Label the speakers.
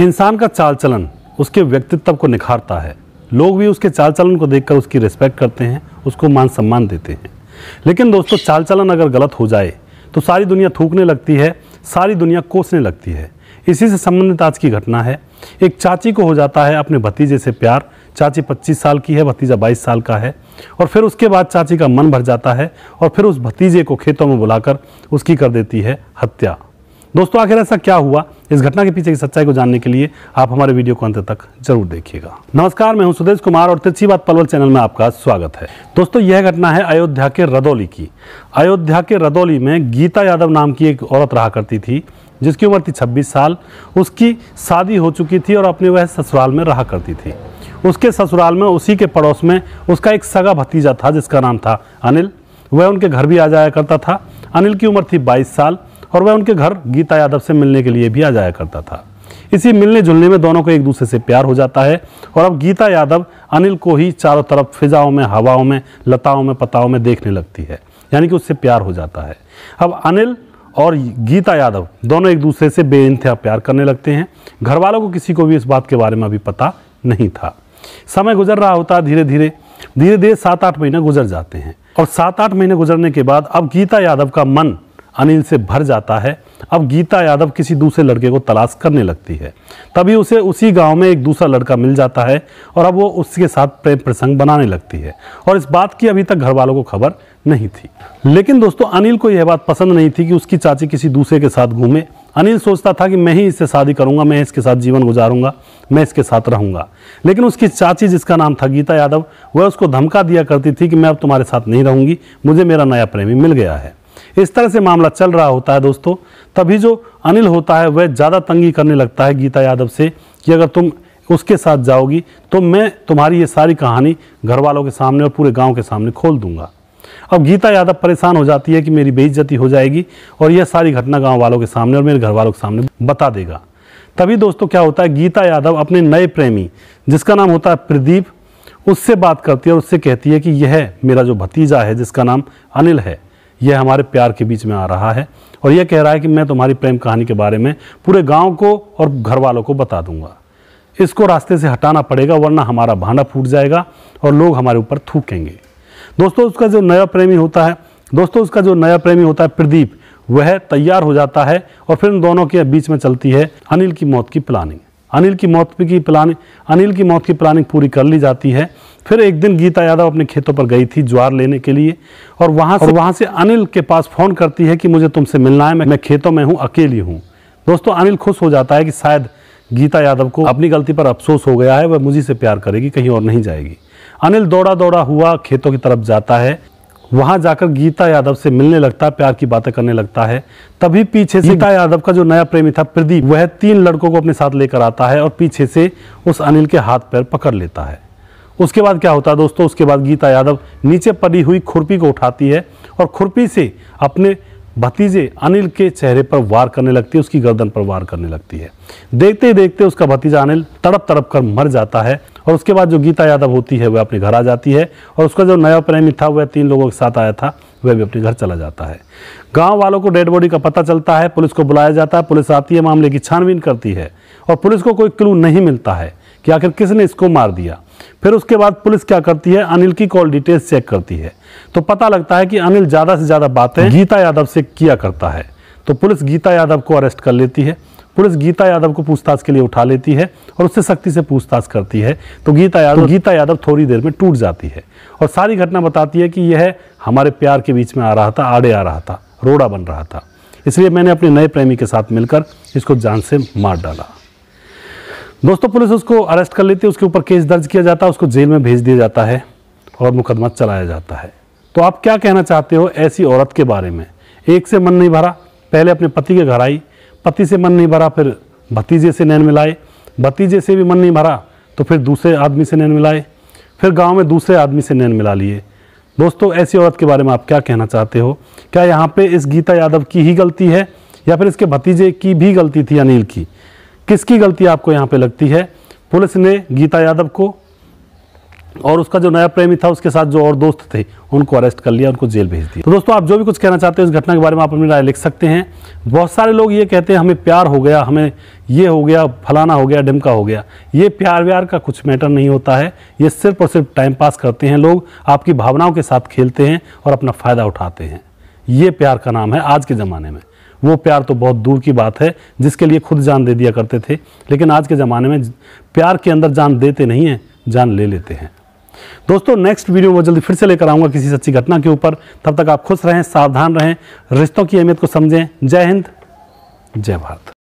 Speaker 1: इंसान का चाल चलन उसके व्यक्तित्व को निखारता है लोग भी उसके चाल चलन को देखकर उसकी रिस्पेक्ट करते हैं उसको मान सम्मान देते हैं लेकिन दोस्तों चाल चलन अगर गलत हो जाए तो सारी दुनिया थूकने लगती है सारी दुनिया कोसने लगती है इसी से संबंधित आज की घटना है एक चाची को हो जाता है अपने भतीजे से प्यार चाची 25 साल की है भतीजा 22 साल का है और फिर उसके बाद चाची का मन भर जाता है और फिर उस भतीजे को खेतों में बुलाकर उसकी कर देती है हत्या दोस्तों आखिर ऐसा क्या हुआ इस घटना के पीछे की सच्चाई को जानने के लिए आप हमारे वीडियो को अंत तक जरूर देखिएगा नमस्कार मैं हूं सुदेश कुमार और तिरछी बात पलवल चैनल में आपका स्वागत है दोस्तों यह घटना है अयोध्या के रदौली की अयोध्या के रदौली में गीता यादव नाम की एक औरत रहा करती थी जिसकी उम्र थी छब्बीस साल उसकी शादी हो चुकी थी और अपने वह ससुराल में रहा करती थी उसके ससुराल में उसी के पड़ोस में उसका एक सगा भतीजा था जिसका नाम था अनिल वह उनके घर भी आ जाया करता था अनिल की उम्र थी बाईस साल और वह उनके घर गीता यादव से मिलने के लिए भी आ जाया करता था इसी मिलने जुलने में दोनों को एक दूसरे से प्यार हो जाता है और अब गीता यादव अनिल को ही चारों तरफ फिजाओं में हवाओं में लताओं में पताओं में देखने लगती है यानी कि उससे प्यार हो जाता है अब अनिल और गीता यादव दोनों एक दूसरे से बे प्यार करने लगते हैं घर वालों को किसी को भी इस बात के बारे में अभी पता नहीं था समय गुजर रहा होता है धीरे धीरे धीरे धीरे सात आठ महीने गुजर जाते हैं और सात आठ महीने गुजरने के बाद अब गीता यादव का मन अनिल से भर जाता है अब गीता यादव किसी दूसरे लड़के को तलाश करने लगती है तभी उसे उसी गांव में एक दूसरा लड़का मिल जाता है और अब वो उसके साथ प्रेम प्रसंग बनाने लगती है और इस बात की अभी तक घर वालों को खबर नहीं थी लेकिन दोस्तों अनिल को यह बात पसंद नहीं थी कि उसकी चाची किसी दूसरे के साथ घूमे अनिल सोचता था कि मैं ही इससे शादी करूंगा मैं इसके साथ जीवन गुजारूंगा मैं इसके साथ रहूंगा लेकिन उसकी चाची जिसका नाम था गीता यादव वह उसको धमका दिया करती थी कि मैं अब तुम्हारे साथ नहीं रहूंगी मुझे मेरा नया प्रेमी मिल गया है इस तरह से मामला चल रहा होता है दोस्तों तभी जो अनिल होता है वह ज़्यादा तंगी करने लगता है गीता यादव से कि अगर तुम उसके साथ जाओगी तो मैं तुम्हारी ये सारी कहानी घर वालों के सामने और पूरे गाँव के सामने खोल दूंगा अब गीता यादव परेशान हो जाती है कि मेरी बेइज्जती हो जाएगी और यह सारी घटना गाँव वालों के सामने और मेरे घर वालों के सामने बता देगा तभी दोस्तों क्या होता है गीता यादव अपने नए प्रेमी जिसका नाम होता है प्रदीप उससे बात करती है और उससे कहती है कि यह मेरा जो भतीजा है जिसका नाम अनिल है यह हमारे प्यार के बीच में आ रहा है और यह कह रहा है कि मैं तुम्हारी प्रेम कहानी के बारे में पूरे गांव को और घर वालों को बता दूंगा इसको रास्ते से हटाना पड़ेगा वरना हमारा भांडा फूट जाएगा और लोग हमारे ऊपर थूकेंगे दोस्तों उसका जो नया प्रेमी होता है दोस्तों उसका जो नया प्रेमी होता है प्रदीप वह तैयार हो जाता है और फिर उन दोनों के बीच में चलती है अनिल की मौत की प्लानिंग अनिल की मौत की प्लानिंग अनिल की मौत की प्लानिंग पूरी कर ली जाती है फिर एक दिन गीता यादव अपने खेतों पर गई थी ज्वार लेने के लिए और वहाँ से और वहाँ से अनिल के पास फ़ोन करती है कि मुझे तुमसे मिलना है मैं खेतों में हूँ अकेली हूँ दोस्तों अनिल खुश हो जाता है कि शायद गीता यादव को अपनी गलती पर अफसोस हो गया है वह मुझे से प्यार करेगी कहीं और नहीं जाएगी अनिल दौड़ा दौड़ा हुआ खेतों की तरफ जाता है वहाँ जाकर गीता यादव से मिलने लगता है प्यार की बातें करने लगता है तभी पीछे से गीता यादव का जो नया प्रेमी था प्रदीप वह तीन लड़कों को अपने साथ लेकर आता है और पीछे से उस अनिल के हाथ पैर पकड़ लेता है उसके बाद क्या होता है दोस्तों उसके बाद गीता यादव नीचे पड़ी हुई खुरपी को उठाती है और खुरपी से अपने भतीजे अनिल के चेहरे पर वार करने लगती है उसकी गर्दन पर वार करने लगती है देखते ही देखते उसका भतीजा अनिल तड़प तड़प कर मर जाता है और उसके बाद जो गीता यादव होती है वह अपने घर आ जाती है और उसका जो नया प्रेमी था वह तीन लोगों के साथ आया था वह भी अपने घर चला जाता है गांव वालों को डेड बॉडी का पता चलता है पुलिस को बुलाया जाता है पुलिस आती है मामले की छानबीन करती है और पुलिस को कोई क्लू नहीं मिलता है कि आखिर किसने इसको मार दिया फिर उसके बाद पुलिस क्या करती है अनिल की कॉल डिटेल्स चेक करती है तो पता लगता है कि अनिल ज़्यादा से ज़्यादा बातें गीता यादव से किया करता है तो पुलिस गीता यादव को अरेस्ट कर लेती है पुलिस गीता यादव को पूछताछ के लिए उठा लेती है और उससे सख्ती से पूछताछ करती है तो गीता यादव तो गीता यादव थोड़ी देर में टूट जाती है और सारी घटना बताती है कि यह हमारे प्यार के बीच में आ रहा था आड़े आ रहा था रोड़ा बन रहा था इसलिए मैंने अपने नए प्रेमी के साथ मिलकर इसको जान से मार डाला दोस्तों पुलिस उसको अरेस्ट कर लेती है उसके ऊपर केस दर्ज किया जाता है उसको जेल में भेज दिया जाता है और मुकदमा चलाया जाता है तो आप क्या कहना चाहते हो ऐसी औरत के बारे में एक से मन नहीं भरा पहले अपने पति के घर आई पति से मन नहीं भरा फिर भतीजे से नैन मिलाए भतीजे से भी मन नहीं भरा तो फिर दूसरे आदमी से नैन मिलाए फिर गांव में दूसरे आदमी से नैन मिला लिए दोस्तों ऐसी औरत के बारे में आप क्या कहना चाहते हो क्या यहाँ पे इस गीता यादव की ही गलती है या फिर इसके भतीजे की भी गलती थी अनिल की किसकी गलती आपको यहाँ पे लगती है पुलिस ने गीता यादव को और उसका जो नया प्रेमी था उसके साथ जो और दोस्त थे उनको अरेस्ट कर लिया उनको जेल भेज दिया तो दोस्तों आप जो भी कुछ कहना चाहते हैं इस घटना के बारे में आप अपनी राय लिख सकते हैं बहुत सारे लोग ये कहते हैं हमें प्यार हो गया हमें ये हो गया फलाना हो गया डिमका हो गया ये प्यार व्यार का कुछ मैटर नहीं होता है ये सिर्फ और सिर्फ टाइम पास करते हैं लोग आपकी भावनाओं के साथ खेलते हैं और अपना फ़ायदा उठाते हैं ये प्यार का नाम है आज के ज़माने में वो प्यार तो बहुत दूर की बात है जिसके लिए खुद जान दे दिया करते थे लेकिन आज के ज़माने में प्यार के अंदर जान देते नहीं हैं जान ले लेते हैं दोस्तों नेक्स्ट वीडियो में जल्दी फिर से लेकर आऊँगा किसी सच्ची घटना के ऊपर तब तक आप खुश रहें सावधान रहें रिश्तों की अहमियत को समझें जय हिंद जय भारत